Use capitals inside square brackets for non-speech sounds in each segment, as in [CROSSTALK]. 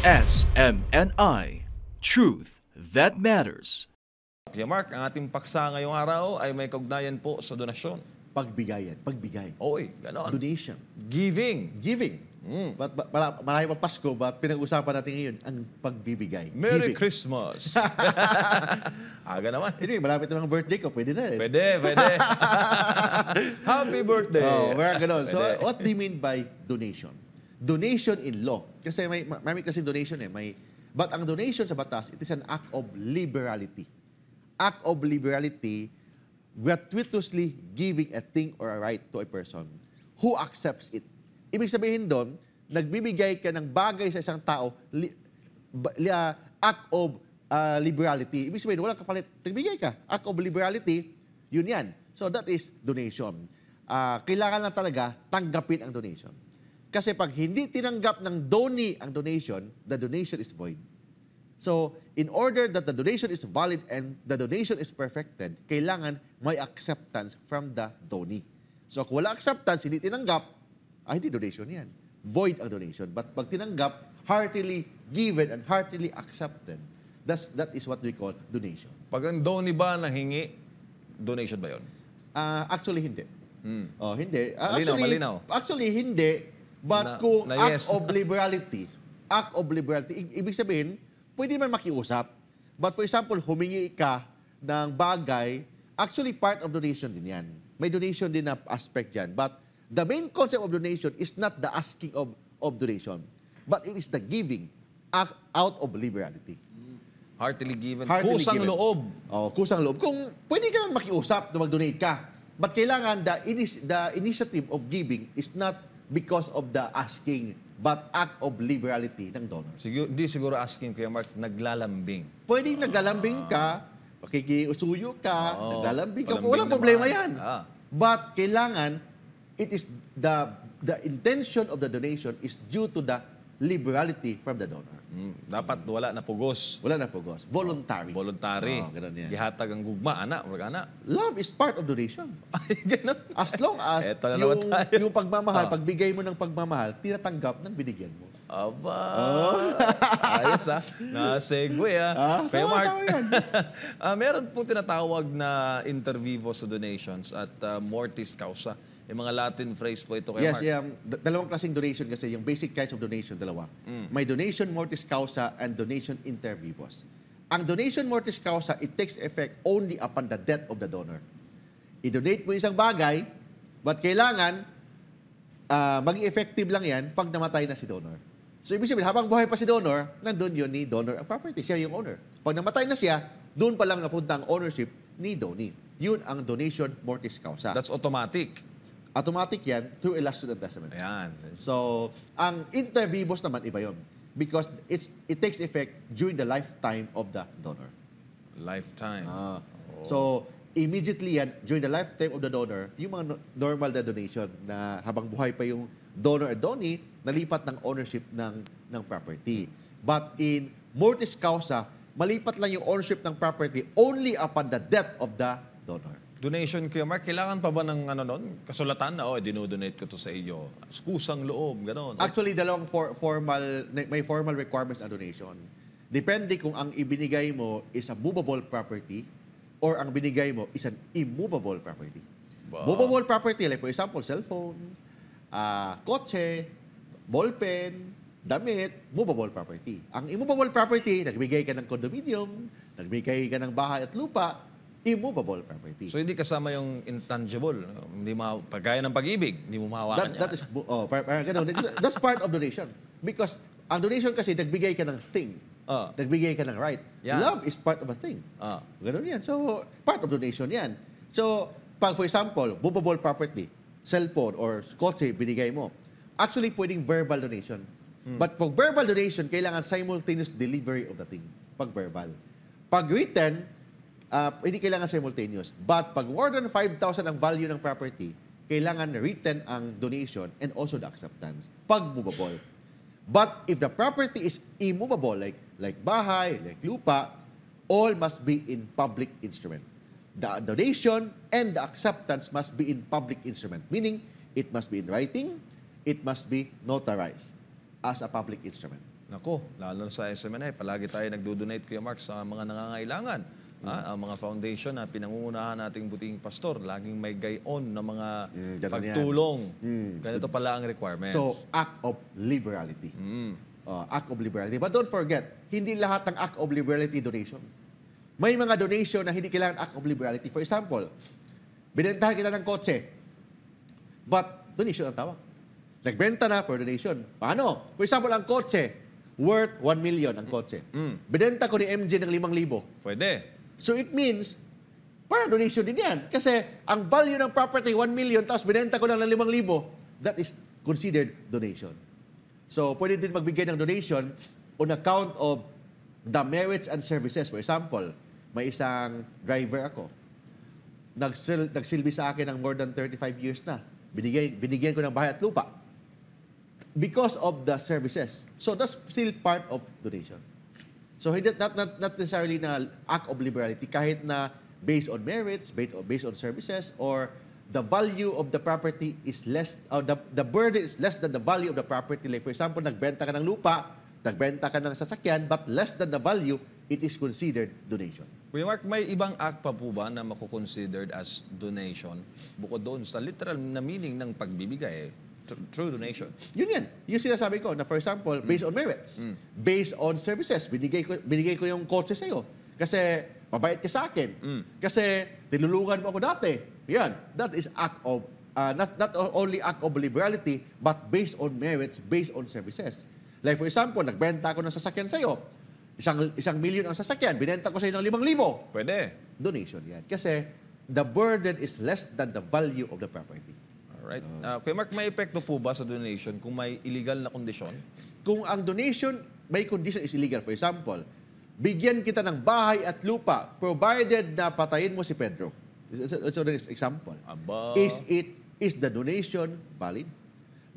SMNI. Truth that matters. Kuya Mark, ang ating paksa ngayong araw ay may kaugnayan po sa donasyon. Pagbigay yan. Pagbigay. Oy, ganon. Donation. Giving. Giving. Mm. But, but, marami pa Pasko, but pinag-usapan natin ngayon ang pagbibigay. Merry Giving. Christmas! [LAUGHS] Aga naman. Anyway, malapit na mga birthday ko. Pwede na eh. Pwede, pwede. [LAUGHS] Happy birthday! Oh, mga ganun. So, what do you mean by donation? donation in law. Kasi may, may kasi donation eh. May, but ang donation sa batas, it is an act of liberality. Act of liberality, gratuitously giving a thing or a right to a person who accepts it. Ibig sabihin doon, nagbibigay ka ng bagay sa isang tao, li, li, uh, act of uh, liberality. Ibig sabihin, walang kapalit. Nagbigay ka. Act of liberality, yun yan. So that is donation. Uh, kailangan na talaga tanggapin ang donation. Kasi pag hindi tinanggap ng donee ang donation, the donation is void. So, in order that the donation is valid and the donation is perfected, kailangan may acceptance from the donee. So, kung wala acceptance, hindi tinanggap, ah, hindi donation yan. Void ang donation. But pag tinanggap, heartily given and heartily accepted, that's, that is what we call donation. Pag ang donee ba nahingi, donation ba yun? Uh, actually, hindi. Hmm. Oh, hindi. Uh, malinaw, actually, malinaw. Actually, hindi. But na, kung na act of liberality, act of liberality, ibig sabihin, pwede man makiusap. But for example, humingi ka ng bagay, actually part of donation din yan. May donation din na aspect yan. But the main concept of donation is not the asking of, of donation, but it is the giving act out of liberality. Heartily given. Heartily kusang given. loob. Oh, kusang loob. Kung pwede ka naman makiusap na mag-donate ka, but kailangan the, inis- the initiative of giving is not because of the asking but act of liberality ng donor. Siguro, hindi siguro asking Kuya Mark, naglalambing. Pwedeng naglalambing ka, pakikiusuyo ka, Oo. naglalambing ka, Palambing walang problema yan. Ah. But kailangan, it is the the intention of the donation is due to the liberality from the donor. Mm, dapat wala na pugos. Wala na pugos. Voluntary. Voluntary. Oh, ganun yan. Gihatag ang gugma, ana, wag ana. Love is part of donation. [LAUGHS] ganun. As long as Eto na yung, tayo. yung pagmamahal, ah. pagbigay mo ng pagmamahal, tinatanggap ng binigyan mo. Aba! Oh. [LAUGHS] Ayos ha. Ah. Na-segue ha. Ah, ah Kaya Mark, uh, [LAUGHS] meron po tinatawag na intervivo sa donations at uh, mortis causa. Yung mga Latin phrase po ito kay yes, Mark. Yes, um, dalawang klaseng donation kasi, yung basic kinds of donation, dalawa. Mm. May donation mortis causa and donation inter vivos. Ang donation mortis causa, it takes effect only upon the death of the donor. I-donate mo isang bagay, but kailangan uh, maging effective lang yan pag namatay na si donor. So, ibig sabihin, habang buhay pa si donor, nandun yun ni donor ang property. Siya yung owner. Pag namatay na siya, doon pa lang napunta ang ownership ni donee. Yun ang donation mortis causa. That's automatic. Automatic yan through elation and testament. Ayan. So, ang inter vivos naman iba yon because it's it takes effect during the lifetime of the donor. Lifetime. Ah. Oh. So, immediately yan, during the lifetime of the donor, yung mga normal na donation na habang buhay pa yung donor at donee, nalipat ng ownership ng, ng property. But in mortis causa, malipat lang yung ownership ng property only upon the death of the donor donation Kuya Mark, kailangan pa ba ng ano nun? Kasulatan na, oh, dinodonate ko to sa iyo. Kusang loob, gano'n. Actually, dalawang for, formal, may formal requirements ang donation. Depende kung ang ibinigay mo is a movable property or ang binigay mo is an immovable property. Wow. Movable property, like for example, cellphone, uh, kotse, ballpen, damit, movable property. Ang immovable property, nagbigay ka ng condominium, nagbigay ka ng bahay at lupa, immovable property. So hindi kasama yung intangible, hindi ma pagkaya ng pag-ibig, hindi mo mahawakan that, That is oh, parang ganun. That's part of donation. Because ang donation kasi nagbigay ka ng thing. Uh, nagbigay ka ng right. Yeah. Love is part of a thing. Uh, ganun yan. So part of donation yan. So pag for example, movable property, cellphone or kotse binigay mo. Actually pwedeng verbal donation. Hmm. But pag verbal donation, kailangan simultaneous delivery of the thing. Pag verbal. Pag written, uh, hindi kailangan simultaneous. But pag more than 5,000 ang value ng property, kailangan written ang donation and also the acceptance pag movable. But if the property is immovable, like, like bahay, like lupa, all must be in public instrument. The donation and the acceptance must be in public instrument, meaning it must be in writing, it must be notarized as a public instrument. Nako, lalo sa SMNA, palagi tayo nagdo-donate, Kuya Mark, sa mga nangangailangan. Ah, ang mga foundation na pinangungunahan nating buting pastor, laging may gayon na mga Mm, ganun yan. pagtulong. Mm. Ganito pala ang requirements. So, act of liberality. Mm. Uh, act of liberality. But don't forget, hindi lahat ng act of liberality donation. May mga donation na hindi kailangan act of liberality. For example, binentahan kita ng kotse, but donation ang tawag. Nagbenta na for donation. Paano? For example, ang kotse, worth 1 million ang kotse. Mm. Binenta ko ni MJ ng 5,000. Pwede. So it means, para donation din yan. Kasi ang value ng property, 1 million, tapos binenta ko lang ng 5,000, that is considered donation. So pwede din magbigay ng donation on account of the merits and services. For example, may isang driver ako. Nagsil nagsilbi sa akin ng more than 35 years na. Binigay, binigyan ko ng bahay at lupa because of the services. So that's still part of donation. So hindi not, not not necessarily na act of liberality kahit na based on merits, based on, based on services or the value of the property is less uh, the, the burden is less than the value of the property. Like for example, nagbenta ka ng lupa, nagbenta ka ng sasakyan but less than the value, it is considered donation. Kuya Mark, may ibang act pa po ba na makukonsidered as donation bukod doon sa literal na meaning ng pagbibigay? true donation. Yun yan. Yung sinasabi ko na, for example, mm. based on merits, mm. based on services, binigay ko, binigay ko yung kotse sa'yo. Kasi mabait ka sa akin. Mm. Kasi tinulungan mo ako dati. Yan. That is act of, uh, not, not only act of liberality, but based on merits, based on services. Like for example, nagbenta ako ng sasakyan sa'yo. Isang, isang million ang sasakyan, binenta ko sa'yo ng limang libo. Pwede. Donation yan. Kasi the burden is less than the value of the property. Right? Uh, Kuya Mark, may epekto po ba sa donation kung may illegal na kondisyon? Kung ang donation may condition is illegal, for example, bigyan kita ng bahay at lupa provided na patayin mo si Pedro. It's, it's, it's an example. Aba. Is it is the donation valid?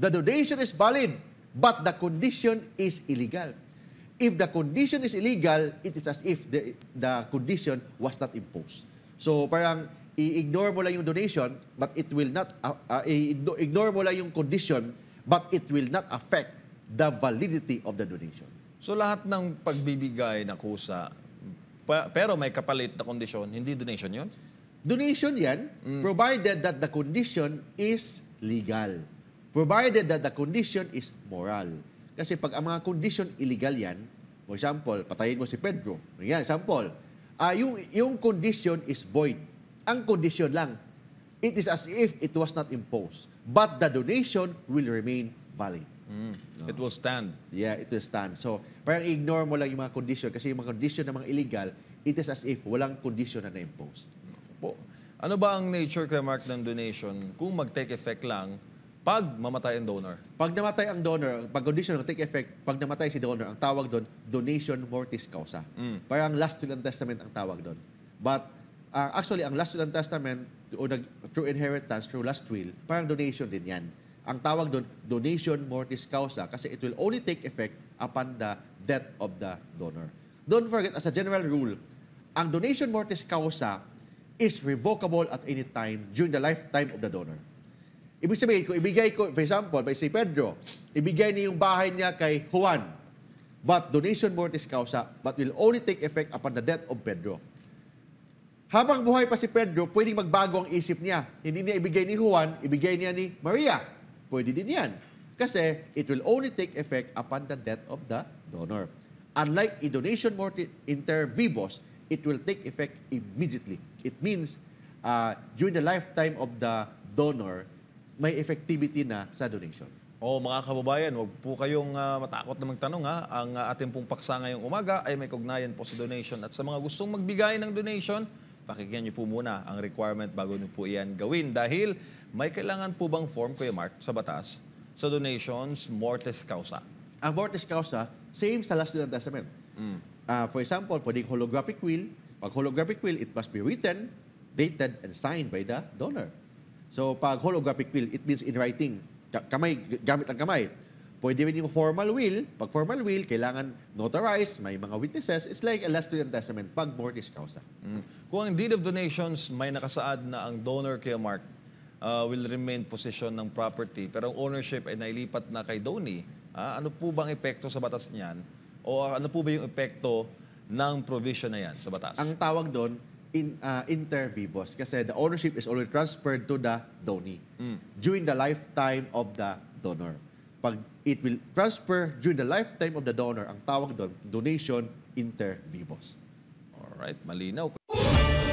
The donation is valid, but the condition is illegal. If the condition is illegal, it is as if the, the condition was not imposed. So parang i-ignore mo lang yung donation, but it will not, uh, uh, ignore mo lang yung condition, but it will not affect the validity of the donation. So lahat ng pagbibigay na kusa, pero may kapalit na kondisyon, hindi donation yon? Donation yan, mm. provided that the condition is legal. Provided that the condition is moral. Kasi pag ang mga condition illegal yan, for example, patayin mo si Pedro. Yan, example. Uh, yung, yung condition is void ang kondisyon lang, it is as if it was not imposed. But the donation will remain valid. Mm. It will stand. Yeah, it will stand. So, parang ignore mo lang yung mga condition kasi yung mga condition ng mga illegal, it is as if walang condition na na-impose. Po. Ano ba ang nature remark ng donation kung mag-take effect lang pag mamatay ang donor? Pag namatay ang donor, pag condition ng take effect, pag namatay si donor, ang tawag doon, donation mortis causa. Mm. Parang last will and testament ang tawag doon. But uh, actually, ang last will and testament, o nag, true inheritance, through last will, parang donation din yan. Ang tawag doon, donation mortis causa, kasi it will only take effect upon the death of the donor. Don't forget, as a general rule, ang donation mortis causa is revocable at any time during the lifetime of the donor. Ibig sabihin, kung ibigay ko, for example, by si Pedro, ibigay niya yung bahay niya kay Juan, but donation mortis causa, but will only take effect upon the death of Pedro. Habang buhay pa si Pedro, pwedeng magbago ang isip niya. Hindi niya ibigay ni Juan, ibigay niya ni Maria. Pwede din yan. Kasi it will only take effect upon the death of the donor. Unlike a donation mortis inter vivos, it will take effect immediately. It means uh, during the lifetime of the donor, may effectivity na sa donation. Oh, mga kababayan, huwag po kayong uh, matakot na magtanong ha. Ang uh, ating pong paksa ngayong umaga ay may kognayan po sa donation. At sa mga gustong magbigay ng donation, Pakinggan niyo po muna ang requirement bago niyo po iyan gawin dahil may kailangan po bang form, Kuya Mark, sa batas sa donations mortis causa? Ang mortis causa, same sa last will and testament. Mm. Uh, for example, pwedeng holographic will. Pag holographic will, it must be written, dated, and signed by the donor. So pag holographic will, it means in writing. Kamay, gamit ang kamay. Pwede rin yung formal will. Pag formal will, kailangan notarized, may mga witnesses. It's like a last will and testament pag mortis causa. Mm. Kung ang deed of donations may nakasaad na ang donor kay Mark uh, will remain possession ng property pero ang ownership ay nailipat na kay Donnie, ah, ano po bang epekto sa batas niyan? O ah, ano po ba yung epekto ng provision na yan sa batas? Ang tawag doon, in uh, inter vivos kasi the ownership is already transferred to the donee mm. during the lifetime of the donor. pag it will transfer during the lifetime of the donor. Ang tawag doon, donation inter vivos. Alright, malinaw.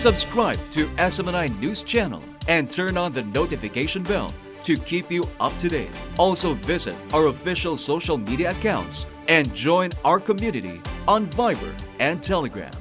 Subscribe to SMNI News Channel and turn on the notification bell to keep you up to date. Also visit our official social media accounts and join our community on Viber and Telegram.